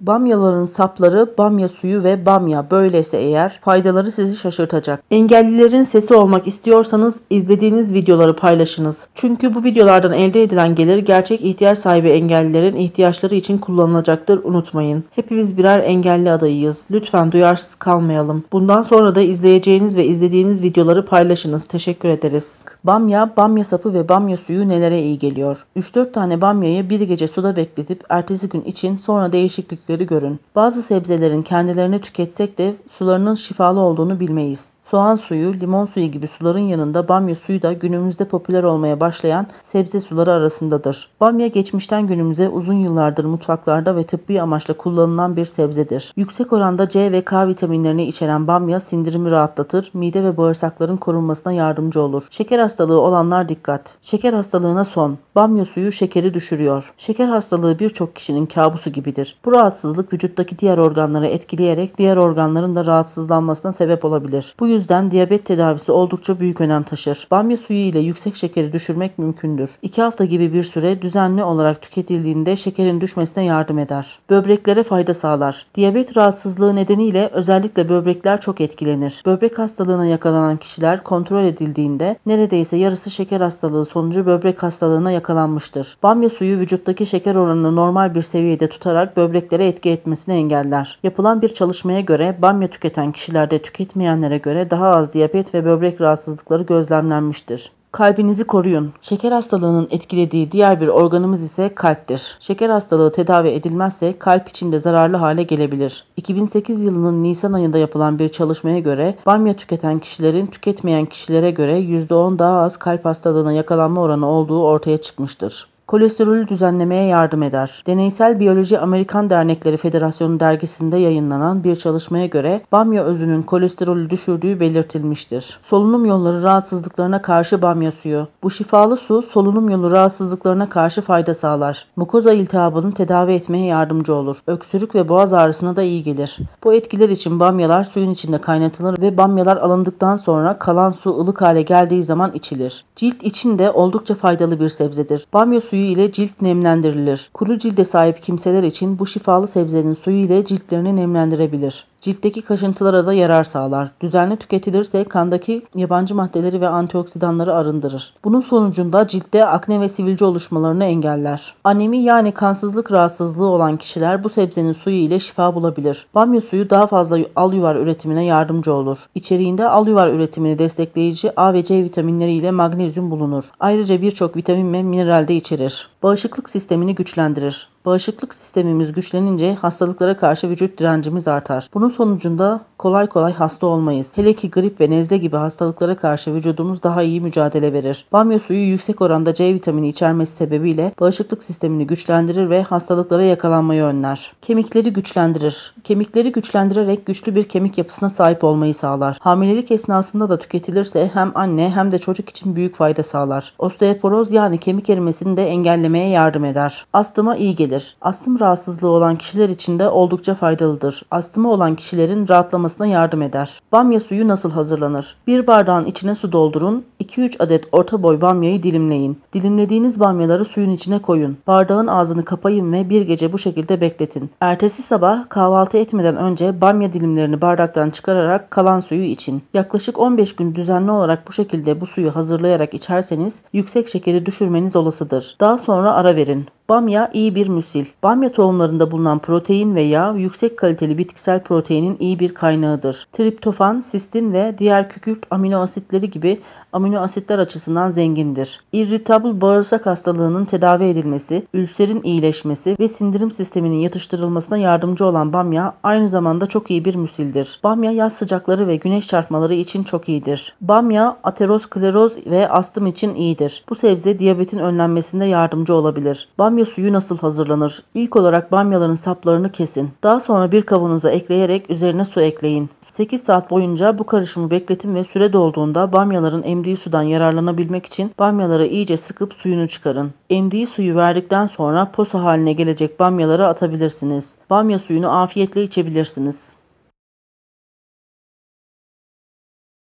Bamyaların sapları, bamya suyu ve bamya böylese eğer faydaları sizi şaşırtacak. Engellilerin sesi olmak istiyorsanız izlediğiniz videoları paylaşınız. Çünkü bu videolardan elde edilen gelir gerçek ihtiyaç sahibi engellilerin ihtiyaçları için kullanılacaktır unutmayın. Hepimiz birer engelli adayıyız. Lütfen duyarsız kalmayalım. Bundan sonra da izleyeceğiniz ve izlediğiniz videoları paylaşınız. Teşekkür ederiz. Bamya, bamya sapı ve bamya suyu nelere iyi geliyor? 3-4 tane bamyayı bir gece suda bekletip ertesi gün için sonra değişiklik değişiklikleri görün. Bazı sebzelerin kendilerini tüketsek de sularının şifalı olduğunu bilmeyiz. Soğan suyu, limon suyu gibi suların yanında bamya suyu da günümüzde popüler olmaya başlayan sebze suları arasındadır. Bamya geçmişten günümüze uzun yıllardır mutfaklarda ve tıbbi amaçla kullanılan bir sebzedir. Yüksek oranda C ve K vitaminlerini içeren bamya sindirimi rahatlatır, mide ve bağırsakların korunmasına yardımcı olur. Şeker hastalığı olanlar dikkat. Şeker hastalığına son. Bamya suyu şekeri düşürüyor. Şeker hastalığı birçok kişinin kabusu gibidir. Bu rahatsızlık vücuttaki diğer organları etkileyerek diğer organların da rahatsızlanmasına sebep olabilir. Bu yüzden diyabet tedavisi oldukça büyük önem taşır. Bamya suyu ile yüksek şekeri düşürmek mümkündür. 2 hafta gibi bir süre düzenli olarak tüketildiğinde şekerin düşmesine yardım eder. Böbreklere fayda sağlar. Diyabet rahatsızlığı nedeniyle özellikle böbrekler çok etkilenir. Böbrek hastalığına yakalanan kişiler kontrol edildiğinde neredeyse yarısı şeker hastalığı sonucu böbrek hastalığına yakalanmıştır. Bamya suyu vücuttaki şeker oranını normal bir seviyede tutarak böbreklere etki etmesini engeller. Yapılan bir çalışmaya göre bamya tüketen kişilerde tüketmeyenlere göre göre daha az diyabet ve böbrek rahatsızlıkları gözlemlenmiştir. Kalbinizi koruyun. Şeker hastalığının etkilediği diğer bir organımız ise kalptir. Şeker hastalığı tedavi edilmezse kalp içinde zararlı hale gelebilir. 2008 yılının Nisan ayında yapılan bir çalışmaya göre bamya tüketen kişilerin tüketmeyen kişilere göre %10 daha az kalp hastalığına yakalanma oranı olduğu ortaya çıkmıştır kolesterolü düzenlemeye yardım eder. Deneysel Biyoloji Amerikan Dernekleri Federasyonu dergisinde yayınlanan bir çalışmaya göre bamya özünün kolesterolü düşürdüğü belirtilmiştir. Solunum yolları rahatsızlıklarına karşı bamya suyu. Bu şifalı su solunum yolu rahatsızlıklarına karşı fayda sağlar. Mukoza iltihabını tedavi etmeye yardımcı olur. Öksürük ve boğaz ağrısına da iyi gelir. Bu etkiler için bamyalar suyun içinde kaynatılır ve bamyalar alındıktan sonra kalan su ılık hale geldiği zaman içilir. Cilt için de oldukça faydalı bir sebzedir. Bamya suyu suyu ile cilt nemlendirilir. Kuru cilde sahip kimseler için bu şifalı sebzenin suyu ile ciltlerini nemlendirebilir. Ciltteki kaşıntılara da yarar sağlar. Düzenli tüketilirse kandaki yabancı maddeleri ve antioksidanları arındırır. Bunun sonucunda ciltte akne ve sivilce oluşmalarını engeller. Anemi yani kansızlık rahatsızlığı olan kişiler bu sebzenin suyu ile şifa bulabilir. Bamya suyu daha fazla al yuvar üretimine yardımcı olur. İçeriğinde al yuvar üretimini destekleyici A ve C vitaminleri ile magnezyum bulunur. Ayrıca birçok vitamin ve mineral de içerir. Bağışıklık sistemini güçlendirir. Bağışıklık sistemimiz güçlenince hastalıklara karşı vücut direncimiz artar. Bunun sonucunda kolay kolay hasta olmayız. Hele ki grip ve nezle gibi hastalıklara karşı vücudumuz daha iyi mücadele verir. Bamya suyu yüksek oranda C vitamini içermesi sebebiyle bağışıklık sistemini güçlendirir ve hastalıklara yakalanmayı önler. Kemikleri güçlendirir. Kemikleri güçlendirerek güçlü bir kemik yapısına sahip olmayı sağlar. Hamilelik esnasında da tüketilirse hem anne hem de çocuk için büyük fayda sağlar. Osteoporoz yani kemik erimesini de engellemeye yardım eder. Astıma iyi gelir gelir. Astım rahatsızlığı olan kişiler için de oldukça faydalıdır. Astımı olan kişilerin rahatlamasına yardım eder. Bamya suyu nasıl hazırlanır? Bir bardağın içine su doldurun. 2-3 adet orta boy bamyayı dilimleyin. Dilimlediğiniz bamyaları suyun içine koyun. Bardağın ağzını kapayın ve bir gece bu şekilde bekletin. Ertesi sabah kahvaltı etmeden önce bamya dilimlerini bardaktan çıkararak kalan suyu için. Yaklaşık 15 gün düzenli olarak bu şekilde bu suyu hazırlayarak içerseniz yüksek şekeri düşürmeniz olasıdır. Daha sonra ara verin. Bamya iyi bir müsil. Bamya tohumlarında bulunan protein ve yağ yüksek kaliteli bitkisel proteinin iyi bir kaynağıdır. Triptofan, sistin ve diğer kükürt amino asitleri gibi amino asitler açısından zengindir. Irritable bağırsak hastalığının tedavi edilmesi, ülserin iyileşmesi ve sindirim sisteminin yatıştırılmasına yardımcı olan bamya aynı zamanda çok iyi bir müsildir. Bamya yaz sıcakları ve güneş çarpmaları için çok iyidir. Bamya ateroskleroz ve astım için iyidir. Bu sebze diyabetin önlenmesinde yardımcı olabilir. Bamya Bamya suyu nasıl hazırlanır? İlk olarak bamyaların saplarını kesin. Daha sonra bir kavanoza ekleyerek üzerine su ekleyin. 8 saat boyunca bu karışımı bekletin ve süre dolduğunda bamyaların emdiği sudan yararlanabilmek için bamyaları iyice sıkıp suyunu çıkarın. Emdiği suyu verdikten sonra posa haline gelecek bamyaları atabilirsiniz. Bamya suyunu afiyetle içebilirsiniz.